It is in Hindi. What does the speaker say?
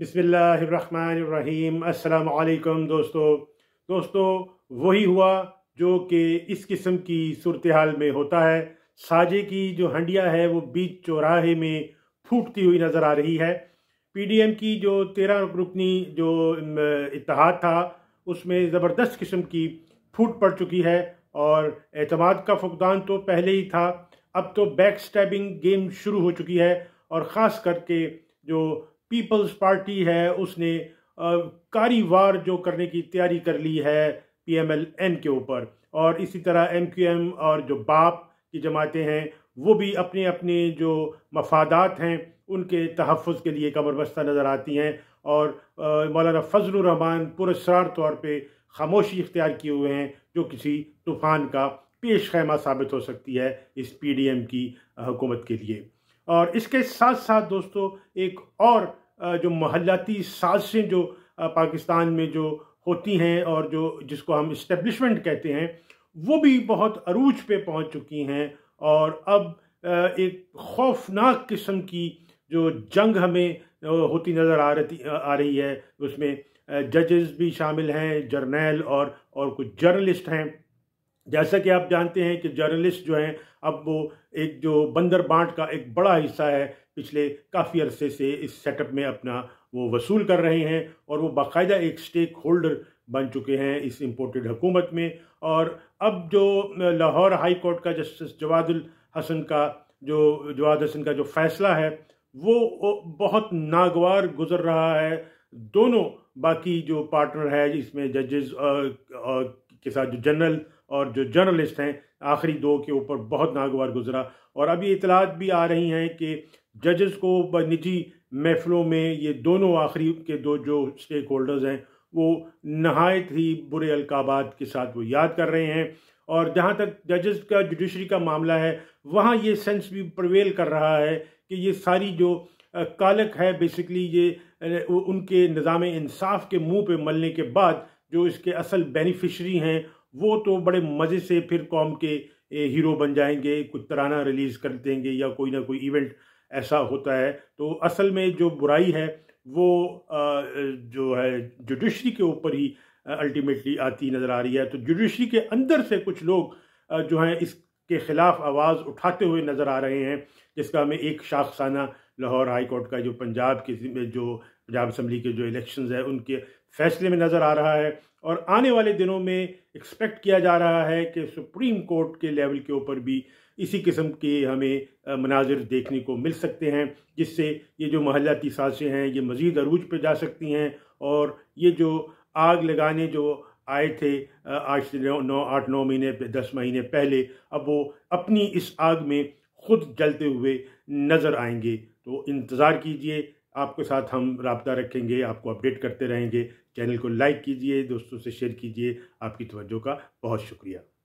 बिसमीम असलकम दोस्तों दोस्तों वही हुआ जो कि इस किस्म की सूरत हाल में होता है साजे की जो हंडिया है वो बीच चौराहे में फूटती हुई नज़र आ रही है पीडीएम की जो तेरह रुकनी जो इतिहाद था उसमें ज़बरदस्त किस्म की फूट पड़ चुकी है और अतमाद का फुकदान तो पहले ही था अब तो बैक स्टैबिंग गेम शुरू हो चुकी है और ख़ास करके जो पीपल्स पार्टी है उसने कारीवार जो करने की तैयारी कर ली है पीएमएलएन के ऊपर और इसी तरह एमक्यूएम और जो बाप की जमातें हैं वो भी अपने अपने जो मफादात हैं उनके तहफ़ के लिए कमर बस्ता नज़र आती हैं और मौलाना फजल रहमान पुरस्ार तौर पर खामोशी इख्तियार किए हुए हैं जो किसी तूफ़ान का पेश खैमा साबित हो सकती है इस पी डी एम की हुकूमत के लिए और इसके साथ साथ दोस्तों एक और जो महलाती साजें जो पाकिस्तान में जो होती हैं और जो जिसको हम इस्टेब्लिशमेंट कहते हैं वो भी बहुत अरूज पे पहुंच चुकी हैं और अब एक खौफनाक किस्म की जो जंग हमें होती नज़र आ रही आ रही है उसमें जजेस भी शामिल हैं जर्नेल और और कुछ जर्नलिस्ट हैं जैसा कि आप जानते हैं कि जर्नलिस्ट जो हैं अब वो एक जो बंदर बांट का एक बड़ा हिस्सा है पिछले काफ़ी अरसे से इस सेटअप में अपना वो वसूल कर रहे हैं और वो बाकायदा एक स्टेक होल्डर बन चुके हैं इस इम्पोर्टेड हुकूमत में और अब जो लाहौर हाई कोर्ट का जस्टिस जवादुल हसन का जो जवाद हसन का जो फैसला है वो बहुत नागवार गुजर रहा है दोनों बाकी जो पार्टनर है इसमें जजेस के साथ जो जनरल और जो जर्नलिस्ट हैं आखिरी दो के ऊपर बहुत नागवार गुजरा और अभी इतलात भी आ रही हैं कि जजेस को निजी महफलों में ये दोनों आखिरी के दो जो स्टेक होल्डर्स हैं वो नहायत ही बुरे अलकाबात के साथ वो याद कर रहे हैं और जहाँ तक जजेस का जुडिशरी का मामला है वहाँ ये सेंस भी प्रवेल कर रहा है कि ये सारी जो कालक है बेसिकली ये उनके निज़ाम इंसाफ के मुंह पे मलने के बाद जो इसके असल बेनिफिशरी हैं वो तो बड़े मज़े से फिर कॉम के हीरो बन जाएंगे कुछ तराना रिलीज़ कर देंगे या कोई ना कोई इवेंट ऐसा होता है तो असल में जो बुराई है वो जो है जुडिशरी के ऊपर ही अल्टीमेटली आती नज़र आ रही है तो जुडिशरी के अंदर से कुछ लोग जो हैं इसके ख़िलाफ़ आवाज़ उठाते हुए नज़र आ रहे हैं जिसका हमें एक शाखसाना लाहौर हाई कोर्ट का जो पंजाब के जो पंजाब असम्बली के जो इलेक्शन है उनके फैसले में नज़र आ रहा है और आने वाले दिनों में एक्सपेक्ट किया जा रहा है कि सुप्रीम कोर्ट के लेवल के ऊपर भी इसी किस्म के हमें मनाजिर देखने को मिल सकते हैं जिससे ये जो महलाती साजें हैं ये मज़ीद अरूज पर जा सकती हैं और ये जो आग लगाने जो आए थे आज से नौ नौ आठ नौ महीने दस महीने पहले अब वो अपनी इस आग में खुद जलते हुए नज़र आएंगे तो इंतज़ार कीजिए आपके साथ हम रबता रखेंगे आपको अपडेट करते रहेंगे चैनल को लाइक कीजिए दोस्तों से शेयर कीजिए आपकी तवज्जो का बहुत शुक्रिया